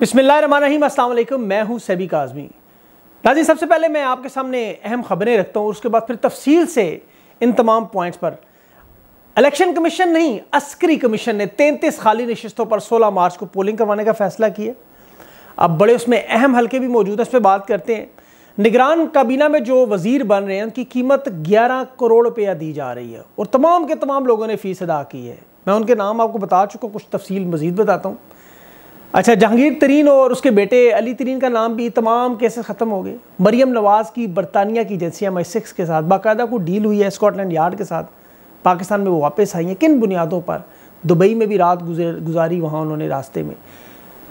बिसमीम असल मैं हूं सबीका आज़मी नाजी सबसे पहले मैं आपके सामने अहम ख़बरें रखता हूं उसके बाद फिर तफसील से इन तमाम पॉइंट्स पर इलेक्शन कमीशन नहीं अस्करी कमीशन ने तैंतीस खाली नशस्तों पर 16 मार्च को पोलिंग करवाने का फ़ैसला किया अब बड़े उसमें अहम हल्के भी मौजूद हैं उस पर बात करते हैं निगरान काबीना में जो वज़ीर बन रहे हैं उनकी कीमत ग्यारह करोड़ रुपया दी जा रही है और तमाम के तमाम लोगों ने फ़ीस अदा की है मैं उनके नाम आपको बता चुका कुछ तफसील मज़ीद बताता हूँ अच्छा जहांगीर तरीन और उसके बेटे अली तरीन का नाम भी तमाम केसेस ख़त्म हो गए मरियम नवाज़ की बरतानिया की एजेंसी एम आई सिक्स के साथ बाकायदा को डील हुई है स्कॉटलैंड यार्ड के साथ पाकिस्तान में वो वापस आई हैं किन बुनियादों पर दुबई में भी रात गुजर गुजारी वहाँ उन्होंने रास्ते में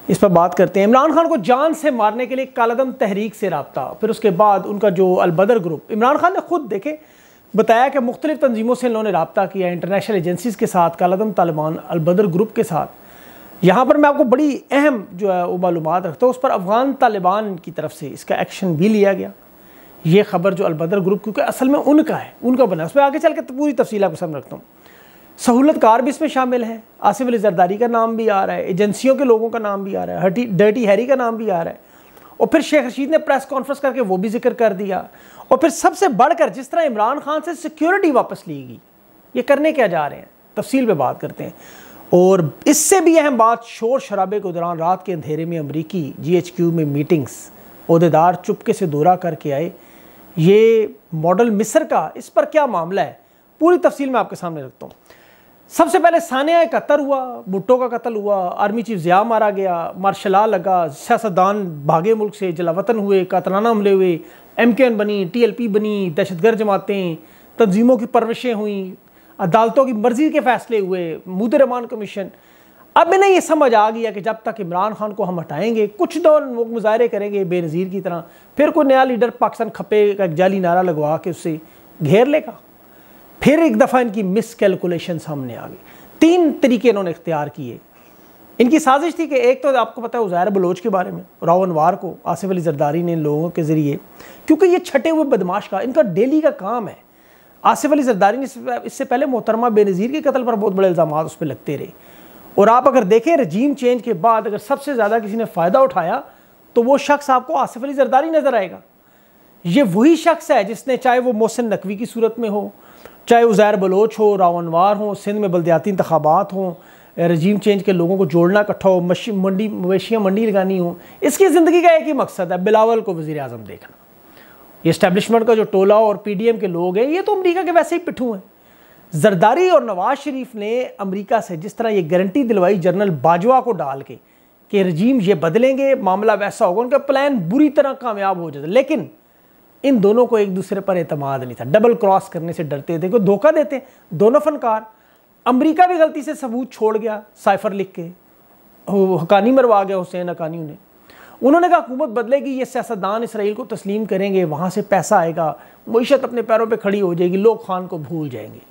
इस पर बात करते हैं इमरान खान को जान से मारने के लिए कालदम तहरीक से रबता फिर उसके बाद उनका जो अलबदर ग्रुप इमरान खान ने खुद देखे बताया कि मुख्तलिफ तनजीमों से इन्होंने रबता किया इंटरनेशनल एजेंसीज़ के साथ कालदम तालिबान अलबदर ग्रुप के साथ यहाँ पर मैं आपको बड़ी अहम जो है वो मालूम रखता हूँ उस पर अफ़गान तालिबान की तरफ से इसका एक्शन भी लिया गया ये खबर जो अलबदर ग्रुप क्योंकि असल में उनका है उनका बना उसमें आगे चल के तो पूरी तफसी आपको सामने रखता हूँ सहूलत कार भी इसमें शामिल है आसिफ अली जरदारी का नाम भी आ रहा है एजेंसियों के लोगों का नाम भी आ रहा है हटी डर्टी हैरी का नाम भी आ रहा है और फिर शेख रशीद ने प्रेस कॉन्फ्रेंस करके वो भी जिक्र कर दिया और फिर सबसे बढ़कर जिस तरह इमरान खान से सिक्योरिटी वापस ली गई ये करने क्या जा रहे हैं तफसील पे बात करते हैं और इससे भी अहम बात शोर शराबे के दौरान रात के अंधेरे में अमरीकी क्यू में मीटिंग्स अहदेदार चुपके से दौरा करके आए ये मॉडल मिस्र का इस पर क्या मामला है पूरी तफसील मैं आपके सामने रखता हूँ सबसे पहले सानिया कतर हुआ भुट्टो का कत्ल हुआ आर्मी चीफ ज़िया मारा गया मार्शला लगा सियासतदान भागे मुल्क से जलावतन हुए कातलाना हमले हुए एम के एन बनी टी एल पी बनी दहशतगर्द जमातें तंजीमों की परवरिशें हुई अदालतों की मर्ज़ी के फैसले हुए मुद रमान कमीशन अब इन्हें ये समझ आ गया कि जब तक इमरान खान को हम हटाएंगे कुछ दौर वो मुजाहरे करेंगे बेनज़ीर की तरह फिर कोई नया लीडर पाकिस्तान खपे का एक जाली नारा लगवा के उससे घेर लेगा फिर एक दफ़ा इनकी मिस कैलकुलेशन सामने आ गई तीन तरीके इन्होंने इख्तियार किए इनकी साजिश थी कि एक तो आपको पता है उजैर बलोच के बारे में रावनवार को आसिफ अली जरदारी ने इन लोगों के ज़रिए क्योंकि ये छटे हुए बदमाश का इनका डेली का काम है आसिफ अली जरदारी ने इससे पहले मोहतरमा बेनज़ीर के कत्ल पर बहुत बड़े इल्ज़ाम उस पर लगते रहे और आप अगर देखें रजीम चेंज के बाद अगर सबसे ज़्यादा किसी ने फ़ायदा उठाया तो वो शख्स आपको आसिफ अली जरदारी नज़र आएगा ये वही शख्स है जिसने चाहे वो मोहसिन नकवी की सूरत में हो चाहे उज़ैर बलोच हो रावनवार हो सिंध में बलदयाती इंतबात हों रजीम चेंज के लोगों को जोड़ना इकट्ठा हो मंडी मवेशियाँ मंडी लगानी हो इसकी ज़िंदगी का एक ही मकसद है बिलावल को वज़ी अजम देखना इस्टेब्लिशमेंट का जो टोला और पीडीएम के लोग हैं ये तो अमरीका के वैसे ही पिठू हैं जरदारी और नवाज शरीफ ने अमरीका से जिस तरह ये गारंटी दिलवाई जनरल बाजवा को डाल के कि रजीम ये बदलेंगे मामला वैसा होगा उनका प्लान बुरी तरह कामयाब हो जाता लेकिन इन दोनों को एक दूसरे पर अतमाद नहीं था डबल क्रॉस करने से डरते थे को धोखा देते दोनों फनकार अमरीका भी गलती से सबूत छोड़ गया साइफर लिख के हकानी मरवा गया हुसैन अकानी उन्हें उन्होंने कहा हुकूमत बदलेगी ये सियासतदान इसराइल को तस्लीम करेंगे वहाँ से पैसा आएगा मीशत अपने पैरों पर पे खड़ी हो जाएगी लोग खान को भूल जाएंगे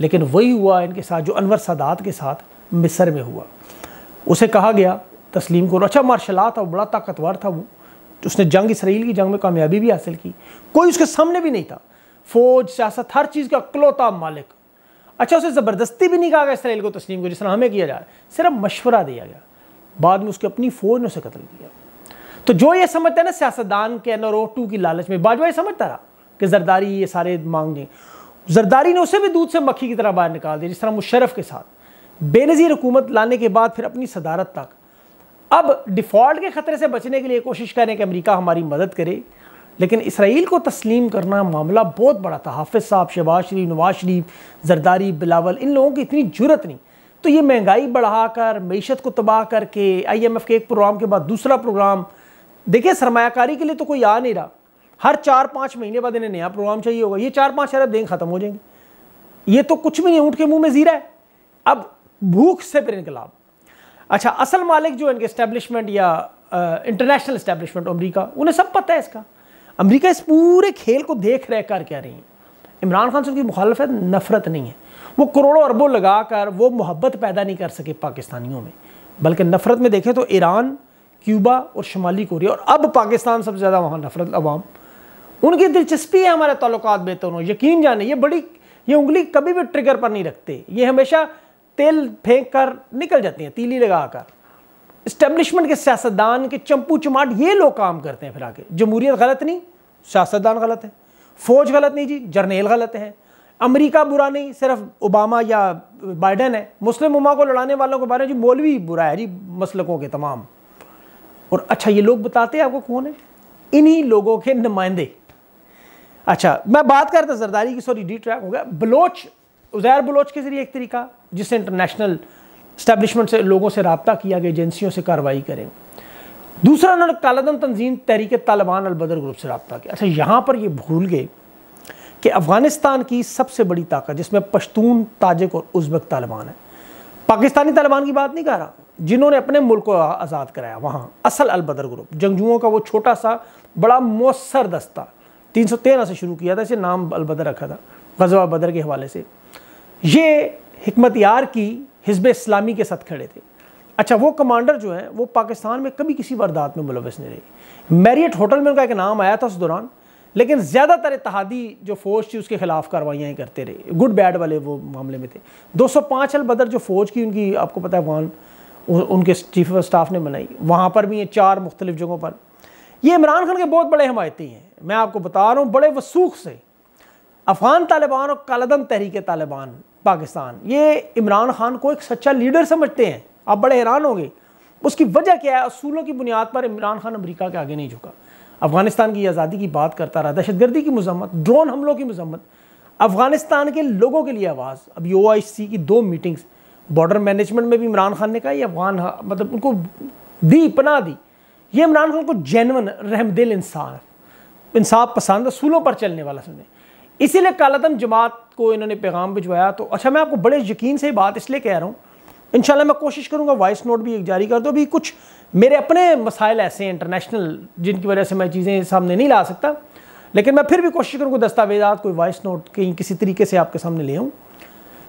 लेकिन वही हुआ इनके साथ जो अनवर सादात के साथ मिसर में हुआ उसे कहा गया तस्लीम करो अच्छा मार्शला था बड़ा ताकतवर था वो उसने जंग इसराइल की जंग में कामयाबी भी हासिल की कोई उसके सामने भी नहीं था फौज सियासत हर चीज़ का अकलौता मालिक अच्छा उसे ज़बरदस्ती भी नहीं कहा गया इसराइल को तस्लीम को जिस हमें किया जा रहा है सिर्फ मशवरा दिया गया बाद में उसकी अपनी फ़ौज ने उसे कत्ल किया तो जो ये समझता है ना सियासतदान के एन टू की लालच में बाजवा यह समझता रहा कि जरदारी ये सारे मांग दें जरदारी ने उसे भी दूध से मक्खी की तरह बाहर निकाल दिया जिस तरह मुशरफ के साथ बेनज़ीर हुकूमत लाने के बाद फिर अपनी सदारत तक अब डिफ़ॉल्ट के ख़तरे से बचने के लिए कोशिश करें कि अमेरिका हमारी मदद करे लेकिन इसराइल को तस्लीम करना मामला बहुत बड़ा था हाफिज़ साहब शहबाज शरीफ नवाज शरीफ जरदारी बिलावल इन लोगों की इतनी जरूरत नहीं तो ये महंगाई बढ़ाकर मीशत को तबाह करके आई एम एफ़ के एक प्रोग्राम के बाद दूसरा प्रोग्राम देखिए सरमाकारी के लिए तो कोई आ नहीं रहा हर चार पाँच महीने बाद इन्हें नया प्रोग्राम चाहिए होगा ये चार पाँच अरब देंगे ख़त्म हो जाएंगे ये तो कुछ भी नहीं ऊँट के मुँह में ज़ीरा है अब भूख से फिर इनकलाब अच्छा असल मालिक जो इनके इस्टेब्लिशमेंट या इंटरनेशनल इस्टेब्लिशमेंट अमरीका उन्हें सब पता है इसका अमरीका इस पूरे खेल को देख रह कर क्या रही है इमरान खान से उनकी मुखालफत नफरत नहीं है वो करोड़ों अरबों लगा कर वो मोहब्बत पैदा नहीं कर सके पाकिस्तानियों में बल्कि नफरत में देखें तो ईरान क्यूबा और शुमाली कोरिया और अब पाकिस्तान सबसे ज़्यादा वहाँ नफरत अवाम उनकी दिलचस्पी है हमारे तल्लक बेहतर हों यकीन जाने ये बड़ी ये उंगली कभी भी ट्रिगर पर नहीं रखते ये हमेशा तेल फेंक कर निकल जाती हैं तीली लगा कर इस्टबलिशमेंट के सियासतदान के चंपू चमाट ये लोग काम करते हैं फिर आगे जमहूरियत गलत नहीं सियासतदान गलत है फौज गलत नहीं जी जर्नेल गलत है अमरीका बुरा नहीं सिर्फ ओबामा या बाइडन है मुस्लिम उमा को लड़ाने वालों के बारे में जी मौलवी बुरा है जी मसलकों के तमाम और अच्छा ये लोग बताते हैं आपको कौन है इन्हीं लोगों के नुमाइंदे अच्छा मैं बात कर रहा था जरदारी की सॉरी डी ट्रैक हो गया बलोच उजैर बलोच के जरिए एक तरीका जिससे इंटरनेशनल इस्टेब्लिशमेंट से लोगों से रबता किया गया एजेंसियों से कार्रवाई करें दूसरा उन्होंने कालादम तंजीम तहरीक तालिबान अलबदर ग्रुप से रबता किया अच्छा यहाँ पर ये भूल गए कि अफ़गानिस्तान की सबसे बड़ी ताकत जिसमें पश्तून ताजिक और उज़्बक तालिबान है पाकिस्तानी तालिबान की बात नहीं कर रहा जिन्होंने अपने मुल्क को आज़ाद कराया वहाँ असल अलबदर ग्रुप जंगजुओं का वो छोटा सा बड़ा मौसर दस्ता तीन सौ तेरह से शुरू किया था इसे नाम अलबदर रखा था गजवा बदर के हवाले से ये हमत यार की हिजब इस्लामी के साथ खड़े थे अच्छा वो कमांडर जो है वो पाकिस्तान में कभी किसी वारदात में मुलवस नहीं रही मैरियट होटल में उनका एक नाम आया था उस दौरान लेकिन ज़्यादातर इतिहादी जो फ़ौज थी उसके ख़िलाफ़ कार्रवाइयाँ ही करते रहे गुड बैड वाले वो मामले में थे सौ अल अलबदर जो फ़ौज की उनकी आपको पता है अफगान उनके चीफ ऑफ स्टाफ ने बनाई वहाँ पर भी ये चार मुख्तलिफ जगहों पर ये इमरान खान के बहुत बड़े हमायती हैं मैं आपको बता रहा हूँ बड़े वसूख से अफ़गान तालिबान और कलदम तहरीक तालिबान पाकिस्तान ये इमरान खान को एक सच्चा लीडर समझते हैं आप बड़े हैरान होंगे उसकी वजह क्या है असूलों की बुनियाद पर इमरान खान अमरीका के आगे नहीं झुका अफ़गानिस्तान की आज़ादी की बात करता रहा दहशतगर्दी की मजम्मत ड्रोन हमलों की मजम्मत अफ़गानिस्तान के लोगों के लिए आवाज़ अब यू की दो मीटिंग्स बॉर्डर मैनेजमेंट में भी इमरान खान ने कहा अफगान मतलब उनको दी पना दी ये इमरान खान को जैनवन रहमदिल इंसान इंसाफ पसंद असूलों पर चलने वाला सुने इसीलिए कालादम जमात को इन्होंने पैगाम भिजवाया तो अच्छा मैं आपको बड़े यकीन से बात इसलिए कह रहा हूँ इंशाल्लाह मैं कोशिश करूँगा वॉइस नोट भी एक जारी कर दो अभी कुछ मेरे अपने मसाइल ऐसे हैं इंटरनेशनल जिनकी वजह से मैं चीज़ें सामने नहीं ला सकता लेकिन मैं फिर भी कोशिश करूँगा दस्तावेज़ा कोई वॉइस नोट कहीं किसी तरीके से आपके सामने ले आऊँ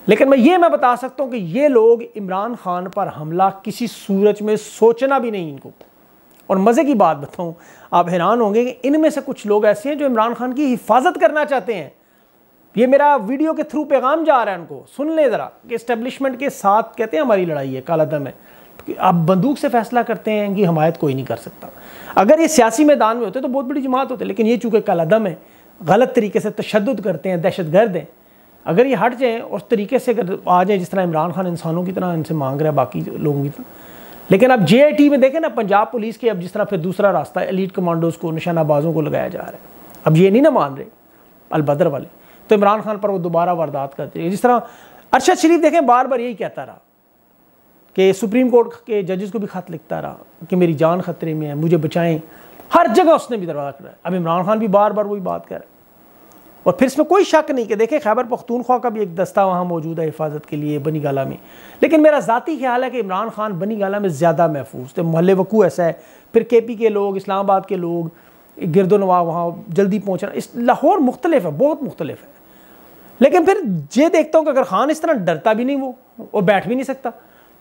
लेकिन मैं ये मैं बता सकता हूं कि ये लोग इमरान खान पर हमला किसी सूरज में सोचना भी नहीं इनको और मज़े की बात बताऊं आप हैरान होंगे कि इनमें से कुछ लोग ऐसे हैं जो इमरान खान की हिफाजत करना चाहते हैं ये मेरा वीडियो के थ्रू पैगाम जा रहा है उनको सुन लें ज़रा कि इस्टेब्लिशमेंट के साथ कहते हैं हमारी लड़ाई है काला दम है तो आप बंदूक से फैसला करते हैं कि हमायत कोई नहीं कर सकता अगर ये सियासी मैदान में होते तो बहुत बड़ी जमात होते लेकिन ये चूँकि काला दम है गलत तरीके से तशद करते हैं दहशत गर्द हैं अगर ये हट जाएँ उस तरीके से अगर आ जाए जिस तरह इमरान खान इंसानों की तरह इनसे मांग रहा है बाकी लोगों की तरह लेकिन अब जे में देखें ना पंजाब पुलिस के अब जिस तरह फिर दूसरा रास्ता है एलिट कमांडोज को निशानाबाजों को लगाया जा रहा है अब ये नहीं ना मान रहे अलबदर वाले तो इमरान खान पर वो दोबारा वारदात करते हैं जिस तरह अरशद शरीफ देखें बार बार यही कहता रहा कि सुप्रीम कोर्ट के जजेस को भी खत लिखता रहा कि मेरी जान खतरे में है मुझे बचाएं हर जगह उसने भी दरवाज़ा खड़ा है अब इमरान खान भी बार बार वही बात कर रहा है और फिर इसमें कोई शक नहीं कि देखें खैबर पख्तूनख्वा का भी एक दस्ता वहाँ मौजूद है हिफाजत के लिए बनी गाला में लेकिन मेरा ज़ाती ख्याल है कि इमरान खान बनी गाला में ज़्यादा महफूज थे महल वकू ऐसा है फिर के पी के लोग इस्लामाबाद के लोग गिरदोनवा वहाँ जल्दी पहुँचना इस लाहौर मुख्तलिफ है बहुत मुख्तलिफ है लेकिन फिर ये देखता हूँ कि अगर खान इस तरह डरता भी नहीं वो और बैठ भी नहीं सकता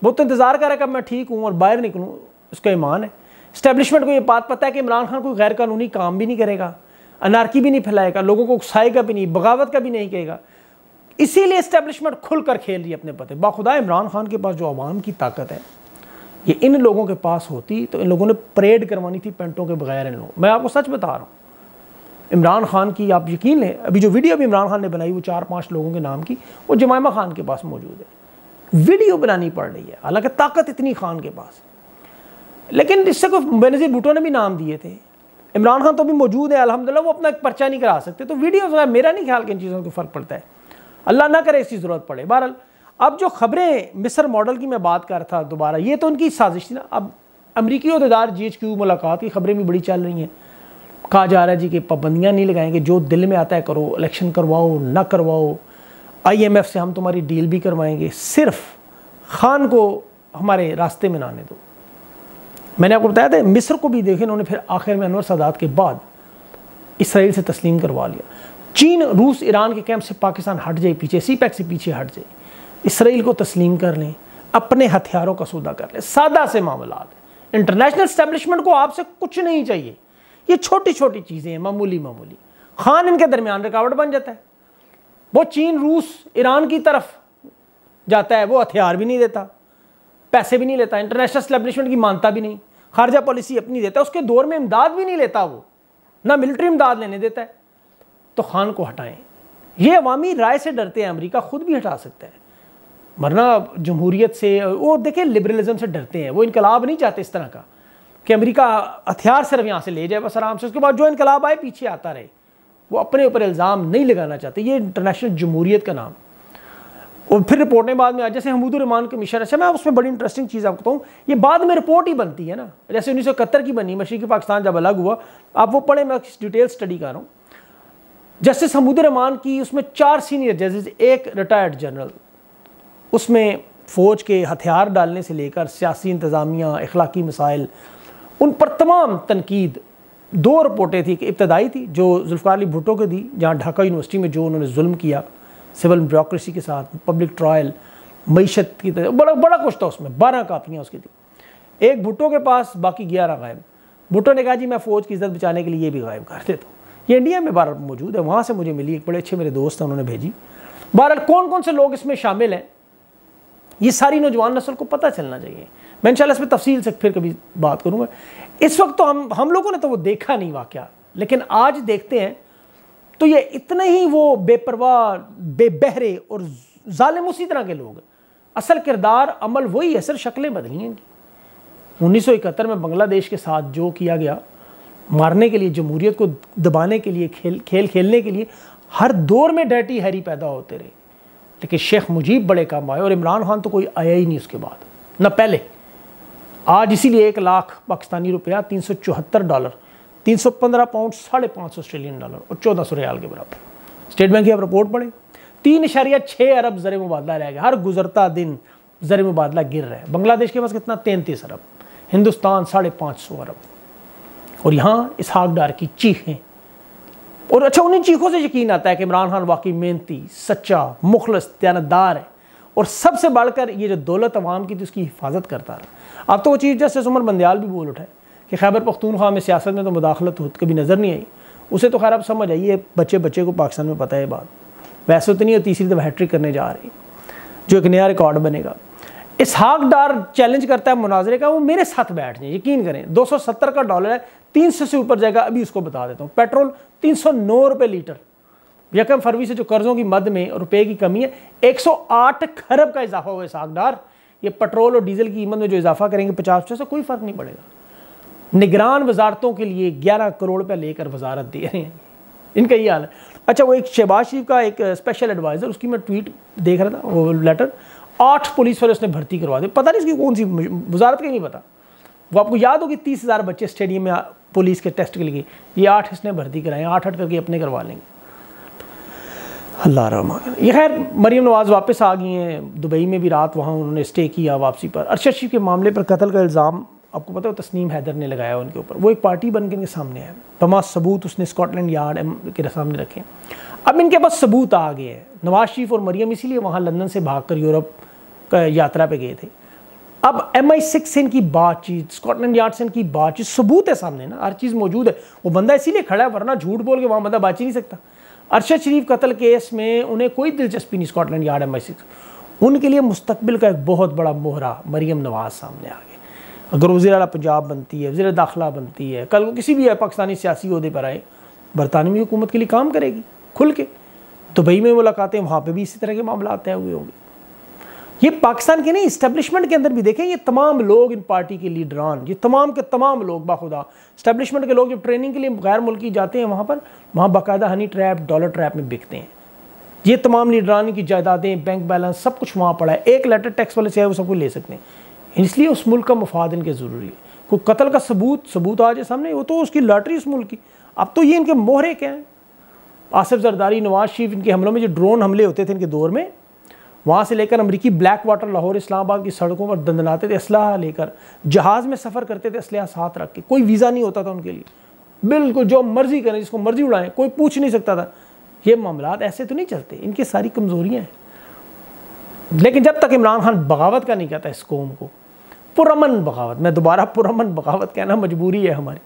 वो तो इंतज़ार कर रहा है कि मैं ठीक हूँ और बाहर निकलूँ उसका ईमान है इस्टेबलिशमेंट को ये बात पता है कि इमरान खान कोई गैर कानूनी काम भी नहीं करेगा अनारकी भी नहीं फैलाएगा लोगों को उकसाएगा भी नहीं बगावत का भी नहीं कहेगा इसीलिए इस्टेब्लिशमेंट खुलकर खेल रही है अपने पते बाखुदा इमरान खान के पास जो आवाम की ताकत है ये इन लोगों के पास होती तो इन लोगों ने परेड करवानी थी पेंटों के बगैर इन लोगों मैं आपको सच बता रहा हूँ इमरान खान की आप यकीन लें अभी जो वीडियो भी इमरान खान ने बनाई वो चार पाँच लोगों के नाम की वो जमायमा खान के पास मौजूद है वीडियो बनानी पड़ रही है हालांकि ताकत इतनी खान के पास लेकिन इससे कोई बेनज़ीर भुटो ने भी नाम दिए थे इमरान खान तो अभी मौजूद है अलहमदिल्ला वो अपना एक पर्चा नहीं करा सकते तो वीडियो वगैरह मेरा नहीं ख्याल कि इन चीज़ों को फ़र्क पड़ता है अल्लाह ना करे इसकी ज़रूरत पड़े बहरहाल अब जो खबरें मिसर मॉडल की मैं बात कर रहा था दोबारा ये तो उनकी साजिश थी ना अब अमरीकी अहदेदार जी एच क्यू मुलाकात की खबरें भी बड़ी चल रही हैं कहा जा रहा है जी कि पाबंदियाँ नहीं लगाएंगे जो दिल में आता है करो इलेक्शन करवाओ ना करवाओ एफ से हम तुम्हारी डील भी करवाएंगे सिर्फ खान को हमारे रास्ते में ना आने दो मैंने आपको बताया था मिस्र को भी देखे उन्होंने फिर आखिर में अनवर सादात के बाद इसराइल से तस्लीम करवा लिया चीन रूस ईरान के कैंप से पाकिस्तान हट जाए पीछे सी पैक से पीछे हट जाए इसराइल को तस्लीम कर लें अपने हथियारों का सौदा कर लें सादा से मामला इंटरनेशनल स्टैब्लिशमेंट को आपसे कुछ नहीं चाहिए ये छोटी छोटी चीज़ें हैं मामूली मामूली खान इनके दरमियान रुकावट बन जाता है वो चीन रूस ईरान की तरफ जाता है वो हथियार भी नहीं देता पैसे भी नहीं लेता इंटरनेशनल स्टैब्लिशमेंट की मानता भी नहीं खारजा पॉलिसी अपनी देता है उसके दौर में इमदाद भी नहीं लेता वो ना मिलिट्री इमदाद लेने देता है तो खान को हटाएं ये अवामी राय से डरते हैं अमरीका खुद भी हटा सकता है वरना जमहूरीत से वो देखिए लिबरलिज्म से डरते हैं वो इनकलाब नहीं चाहते इस तरह का कि अमेरिका हथियार सिर्फ यहाँ से ले जाए बस आराम से उसके बाद जो इनकलाब आए पीछे आता रहे वो अपने ऊपर इल्ज़ाम नहीं लगाना चाहते ये इंटरनेशनल जमहूरीत का नाम और फिर रिपोर्टें बाद में आ जैसे हमूद रहमान कमीशन अच्छा मैं उसमें बड़ी इंटरेस्टिंग चीज़ आपको बताऊँ ये बाद में रिपोर्ट ही बनती है ना जैसे उन्नीस की बनी मशीक पाकिस्तान जब अलग हुआ आप वो पढ़े मैं डिटेल स्टडी कर रहा हूँ जस्टिस हमूद रहमान की उसमें चार सीनियर जजेस एक रिटायर्ड जनरल उसमें फ़ौज के हथियार डालने से लेकर सियासी इंतज़ामिया इखलाकी मसाइल उन पर तमाम तनकीद दो रिपोर्टें थी कि इब्तदाई थी जो जुल्फ़ार अली भुट्टो के दी जहाँ ढाका यूनिवर्सिटी में जो उन्होंने जुल्म किया सिविल ब्योक्रेसी के साथ पब्लिक ट्रायल मीशत की तरह बड़ा बड़ा कुछ था उसमें बारह कापियाँ उसकी थी एक भुट्टो के पास बाकी ग्यारह गायब भुट्टो ने कहा जी मैं फ़ौज की इज्जत बचाने के लिए ये भी गायब कर देता हूँ ये इंडिया में बारह मौजूद है वहाँ से मुझे मिली एक बड़े अच्छे मेरे दोस्त हैं उन्होंने भेजी बहरहाल कौन कौन से लोग इसमें शामिल हैं ये सारी नौजवान नस्ल को पता चलना चाहिए मैं इन इस पर तफसील से फिर कभी बात करूँगा इस वक्त तो हम हम लोगों ने तो वो देखा नहीं वाक़ लेकिन आज देखते हैं तो ये इतने ही वो बेपरवाह बेबहरे और ालिम उसी तरह के लोग असल किरदार अमल वही है सिर्फ शक्लें बदली हैं उन्नीस सौ इकहत्तर में बांग्लादेश के साथ जो किया गया मारने के लिए जमहूरीत को दबाने के लिए खेल खेल खेलने के लिए हर दौर में डैटी हैरी पैदा होते रहे लेकिन शेख मुजीब बड़े काम आए और इमरान खान तो कोई आया ही नहीं उसके बाद न पहले आज इसीलिए एक लाख पाकिस्तानी रुपया तीन सौ चौहत्तर डॉलर तीन सौ पंद्रह पाउंड साढ़े पाँच ऑस्ट्रेलियन डॉलर और चौदह सौ रियाल के बराबर स्टेट बैंक की अब रिपोर्ट पड़े तीन इशारिया छः अरब जर मुबादला रह गया हर गुजरता दिन जर मुबादला गिर रहा है बांग्लादेश के पास कितना तैंतीस अरब हिंदुस्तान साढ़े पाँच सौ अरब और यहाँ इसहाक डार की चीखें और अच्छा उन्हीं चीखों से यकीन आता है कि इमरान खान वाकई मेहनती सच्चा मुखलस दयानतदार है और सबसे बढ़कर ये जो दौलत अवाम की थी उसकी हिफाजत करता रहा अब तो वो चीफ जस्टिस उमर बंदयाल भी बोल उठे कि खैबर पख्तूनख्वा में सियासत में तो मुदाखलत कभी नज़र नहीं आई उसे तो खैर आप समझ आई है बच्चे बच्चे को पाकिस्तान में पता है बात वैसे तो नहीं और तीसरी दफ़ा हैट्रिक करने जा रही जो एक नया रिकॉर्ड बनेगा इस हाक डार चैलेंज करता है मुनाजरे का वो मेरे साथ बैठ जाए यकीन करें 270 का डॉलर है 300 से ऊपर जाएगा अभी उसको बता देता हूँ पेट्रोल तीन सौ लीटर यकम फरवरी से जो कर्जों की मद में रुपए की कमी है 108 खरब का इजाफा हुआ हाक डार ये पेट्रोल और डीजल की कीमत में जो इजाफा करेंगे पचास से कोई फर्क नहीं पड़ेगा निगरान वजारतों के लिए ग्यारह करोड़ रुपया लेकर वजारत दे रहे हैं इनका ये हाल है अच्छा वो एक शहबाज शरीफ का एक स्पेशल एडवाइज़र उसकी मैं ट्वीट देख रहा था वो लेटर आठ पुलिस वाले उसने भर्ती करवा दी पता नहीं इसकी कौन सी वजारत का नहीं पता वो आपको याद होगी तीस हज़ार बच्चे स्टेडियम में पुलिस के टेस्ट के लिए ये आठ इसने भर्ती कराए आठ आठ करके अपने करवा लेंगे अल्लाह रहमान ये खैर मरीम नवाज़ वापस आ गई हैं दुबई में भी रात वहाँ उन्होंने स्टे किया वापसी पर अरशद शरीफ के मामले पर कत्ल का इल्ज़ाम आपको पता है तस्नीम हैदर ने लगाया उनके ऊपर वो एक पार्टी बन के इनके सामने है तमाम सबूत उसने स्कॉटलैंड यार्ड के सामने रखे अब इनके पास सबूत आ गए हैं नवाज शरीफ और मरियम इसीलिए वहाँ लंदन से कर यूरोप यात्रा पर गए थे अब एम आई सिक्स से इनकी बातचीत स्कॉटलैंड यार्ड से इनकी बातचीत सबूत है सामने ना हर चीज़ मौजूद है वो बंदा इसीलिए खड़ा है वरना झूठ बोल के वहाँ बंदा बात ही नहीं सकता अरशद शरीफ कत्ल केस में उन्हें कोई दिलचस्पी नहीं Scotland Yard M I six उनके लिए मुस्तबिल का एक बहुत बड़ा मोहरा मरियम नवाज सामने आ गया अगर वजी ज़रा पंजाब बनती है वज़ी दाखिला बनती है कल को किसी भी पाकिस्तानी सियासी अहदे पर आए बरतानवी हुकूमत के लिए काम करेगी खुल के दुबई तो में मुलाकातें वहाँ पर भी इसी तरह के मामला तय हुए होंगे ये पाकिस्तान के नहीं इस्टेबलिशमेंट के अंदर भी देखें ये तमाम लोग इन पार्टी के लीडरान ये तमाम के तमाम लोग बाखुदा इस्टेब्लिशमेंट के लोग जब ट्रेनिंग के लिए गैर मुल्की जाते हैं वहाँ पर वहाँ बाकायदा हनी ट्रैप डॉलर ट्रैप में बिकते हैं ये तमाम लीडरान की जायदादें बैंक बैलेंस सब कुछ वहाँ पड़ा है एक लेटर टैक्स वाले से है वो कुछ ले सकते हैं इसलिए उस मुल्क का मफाद इनके ज़रूरी है कोई कत्ल का सबूत सबूत आ जाए सामने वो तो उसकी लॉटरी उस मुल्क की अब तो ये इनके मोहरे क्या हैं आसिफ जरदारी नवाज शरीफ इनके हमलों में जो ड्रोन हमले होते थे इनके दौर में वहाँ से लेकर अमरीकी ब्लैक वाटर लाहौर इस्लामाबाद की सड़कों पर दंदनाते थे इसलाह लेकर जहाज़ में सफ़र करते थे इसलिए साथ रख के कोई वीज़ा नहीं होता था उनके लिए बिल्कुल जो मर्ज़ी करें जिसको मर्ज़ी उड़ाएं कोई पूछ नहीं सकता था ये मामला ऐसे तो नहीं चलते इनकी सारी कमज़ोरियाँ हैं लेकिन जब तक इमरान खान बगावत का नहीं कहता इस कौम को पुरमन बगावत मैं दोबारा पुरमन बगावत कहना मजबूरी है हमारी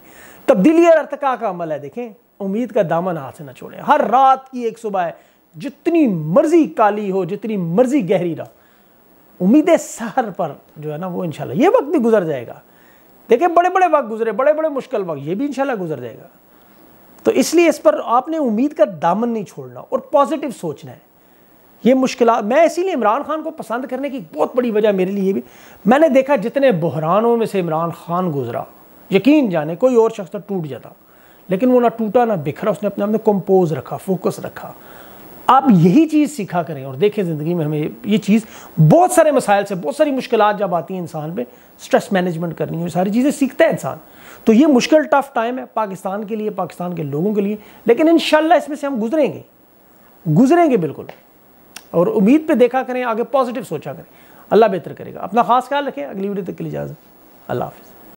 तब्दीली और अरतका का अमल है देखें उम्मीद का दामन हाथ से ना छोड़ें हर रात की एक सुबह है जितनी मर्जी काली हो जितनी मर्जी गहरी रहा उम्मीद सहर पर जो है ना वो इनशाला ये वक्त भी गुजर जाएगा देखें बड़े बड़े वक्त गुजरे बड़े बड़े मुश्किल वक्त ये भी इनशाला गुजर जाएगा तो इसलिए इस पर आपने उम्मीद का दामन नहीं छोड़ना और पॉजिटिव सोचना है ये मुश्किल मैं इसीलिए इमरान खान को पसंद करने की बहुत बड़ी वजह मेरे लिए भी मैंने देखा जितने बहरानों में से इमरान खान गुजरा यकीन जाने कोई और शख्स तो टूट जाता लेकिन वो ना टूटा ना बिखरा उसने अपने आप में कंपोज रखा फोकस रखा आप यही चीज़ सीखा करें और देखें ज़िंदगी में हमें ये चीज़ बहुत सारे मसाइल से बहुत सारी मुश्किल जब आती हैं इंसान पर स्ट्रेस मैनेजमेंट करनी है सारी चीज़ें सीखता है इंसान तो ये मुश्किल टफ टाइम है पाकिस्तान के लिए पाकिस्तान के लोगों के लिए लेकिन इन इसमें से हम गुजरेंगे गुजरेंगे बिल्कुल और उम्मीद पे देखा करें आगे पॉजिटिव सोचा करें अल्लाह बेहतर करेगा अपना खास ख्याल रखें अगली वीडियो तक के लिए इजाज़त अल्लाह हाफिज़